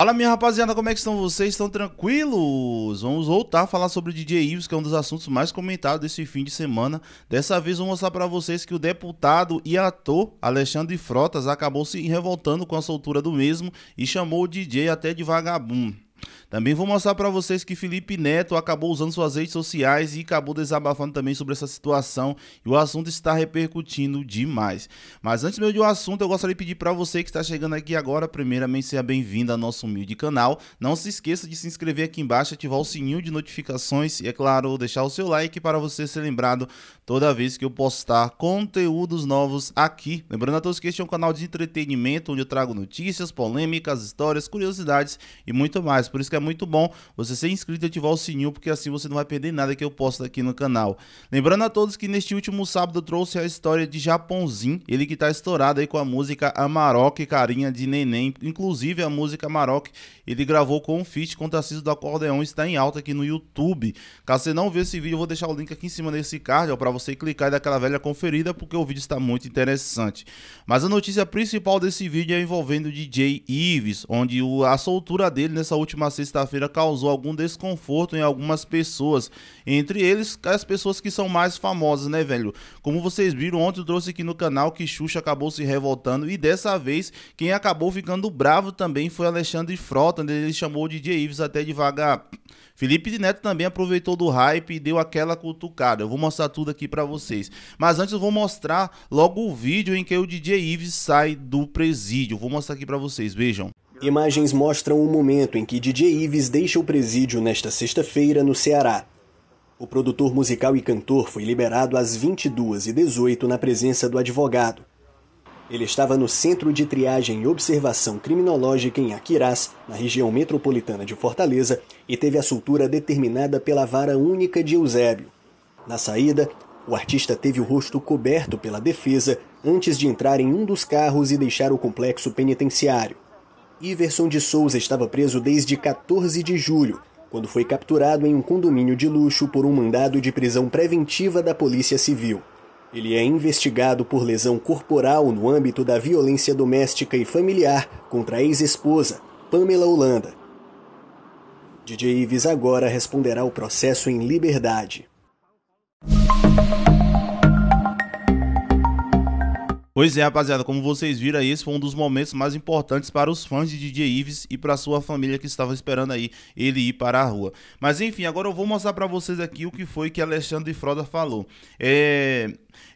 Fala minha rapaziada, como é que estão vocês? Estão tranquilos? Vamos voltar a falar sobre o DJ Ives, que é um dos assuntos mais comentados desse fim de semana. Dessa vez vou mostrar para vocês que o deputado e ator Alexandre Frotas acabou se revoltando com a soltura do mesmo e chamou o DJ até de vagabundo. Também vou mostrar para vocês que Felipe Neto acabou usando suas redes sociais e acabou desabafando também sobre essa situação e o assunto está repercutindo demais. Mas antes mesmo de um assunto, eu gostaria de pedir para você que está chegando aqui agora, primeiramente seja bem-vindo ao nosso humilde canal. Não se esqueça de se inscrever aqui embaixo, ativar o sininho de notificações e, é claro, deixar o seu like para você ser lembrado toda vez que eu postar conteúdos novos aqui. Lembrando a todos que este é um canal de entretenimento onde eu trago notícias, polêmicas, histórias, curiosidades e muito mais. Por isso que é muito bom você ser inscrito e ativar o sininho, porque assim você não vai perder nada que eu posto aqui no canal. Lembrando a todos que neste último sábado eu trouxe a história de Japãozinho, ele que tá estourado aí com a música Amarok, carinha de neném. Inclusive a música Amarok, ele gravou com um feat com o Tarcísio do Acordeão, está em alta aqui no YouTube. Caso você não viu esse vídeo, eu vou deixar o link aqui em cima desse card, para você clicar e dar aquela velha conferida, porque o vídeo está muito interessante. Mas a notícia principal desse vídeo é envolvendo o DJ Ives, onde a soltura dele nessa última sexta sexta-feira causou algum desconforto em algumas pessoas, entre eles as pessoas que são mais famosas, né, velho? Como vocês viram, ontem eu trouxe aqui no canal que Xuxa acabou se revoltando e dessa vez quem acabou ficando bravo também foi Alexandre Frota, né? ele chamou o DJ Ives até devagar. Felipe Neto também aproveitou do hype e deu aquela cutucada. Eu vou mostrar tudo aqui para vocês. Mas antes eu vou mostrar logo o vídeo em que o DJ Ives sai do presídio. Vou mostrar aqui para vocês, vejam. Imagens mostram o momento em que DJ Ives deixa o presídio nesta sexta-feira no Ceará. O produtor musical e cantor foi liberado às 22h18 na presença do advogado. Ele estava no Centro de Triagem e Observação Criminológica em Aquirás, na região metropolitana de Fortaleza, e teve a soltura determinada pela vara única de Eusébio. Na saída, o artista teve o rosto coberto pela defesa antes de entrar em um dos carros e deixar o complexo penitenciário. Iverson de Souza estava preso desde 14 de julho, quando foi capturado em um condomínio de luxo por um mandado de prisão preventiva da Polícia Civil. Ele é investigado por lesão corporal no âmbito da violência doméstica e familiar contra a ex-esposa, Pamela Holanda. DJ Ives agora responderá ao processo em liberdade. Pois é, rapaziada, como vocês viram aí, esse foi um dos momentos mais importantes para os fãs de DJ Ives e para sua família que estava esperando aí ele ir para a rua. Mas enfim, agora eu vou mostrar para vocês aqui o que foi que Alexandre Frota falou. É...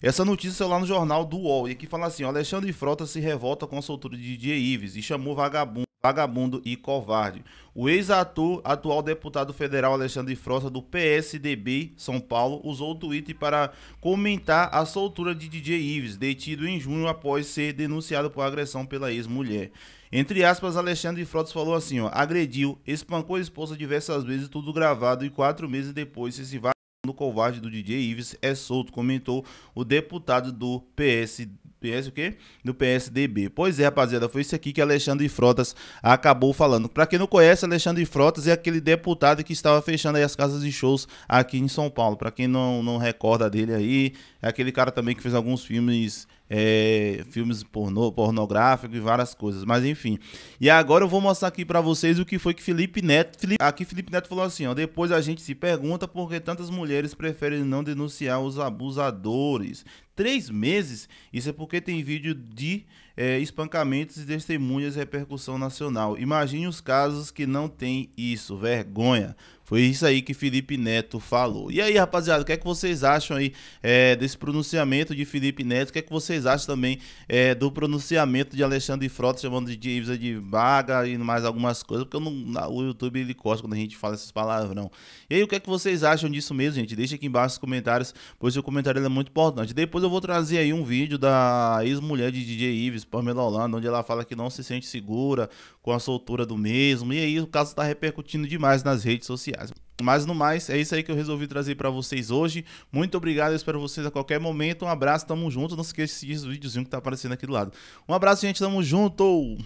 Essa notícia saiu lá no jornal do UOL e aqui fala assim, Alexandre Frota se revolta com a soltura de DJ Ives e chamou vagabundo vagabundo e covarde. O ex-ator, atual deputado federal Alexandre Frota do PSDB São Paulo, usou o Twitter para comentar a soltura de DJ Ives, detido em junho após ser denunciado por agressão pela ex-mulher. Entre aspas, Alexandre Frota falou assim, ó, agrediu, espancou a esposa diversas vezes, tudo gravado e quatro meses depois esse vagabundo covarde do DJ Ives é solto, comentou o deputado do PSDB. PS o quê? Do PSDB. Pois é, rapaziada, foi isso aqui que Alexandre Frotas acabou falando. Para quem não conhece, Alexandre Frotas é aquele deputado que estava fechando aí as casas de shows aqui em São Paulo. Para quem não, não recorda dele aí, é aquele cara também que fez alguns filmes é, filmes pornô, pornográficos e várias coisas, mas enfim. E agora eu vou mostrar aqui para vocês o que foi que Felipe Neto. Felipe, aqui Felipe Neto falou assim: ó, depois a gente se pergunta por que tantas mulheres preferem não denunciar os abusadores. Três meses? Isso é porque tem vídeo de é, espancamentos e testemunhas repercussão nacional. Imagine os casos que não tem isso. Vergonha. Foi isso aí que Felipe Neto falou. E aí, rapaziada, o que é que vocês acham aí é, desse pronunciamento de Felipe Neto? O que é que vocês acham também é, do pronunciamento de Alexandre Frota chamando de Ives de vaga e mais algumas coisas? Porque eu não, o YouTube ele corta quando a gente fala essas palavrão. E aí, o que é que vocês acham disso mesmo, gente? Deixa aqui embaixo nos comentários, pois o comentário é muito importante. Depois eu vou trazer aí um vídeo da ex-mulher de DJ Ives, Pamela Holanda, onde ela fala que não se sente segura com a soltura do mesmo. E aí, o caso está repercutindo demais nas redes sociais aliás. Mas no mais, é isso aí que eu resolvi trazer para vocês hoje. Muito obrigado, eu espero vocês a qualquer momento. Um abraço, tamo junto. Não se esqueça de seguir o videozinho que tá aparecendo aqui do lado. Um abraço, gente, tamo junto!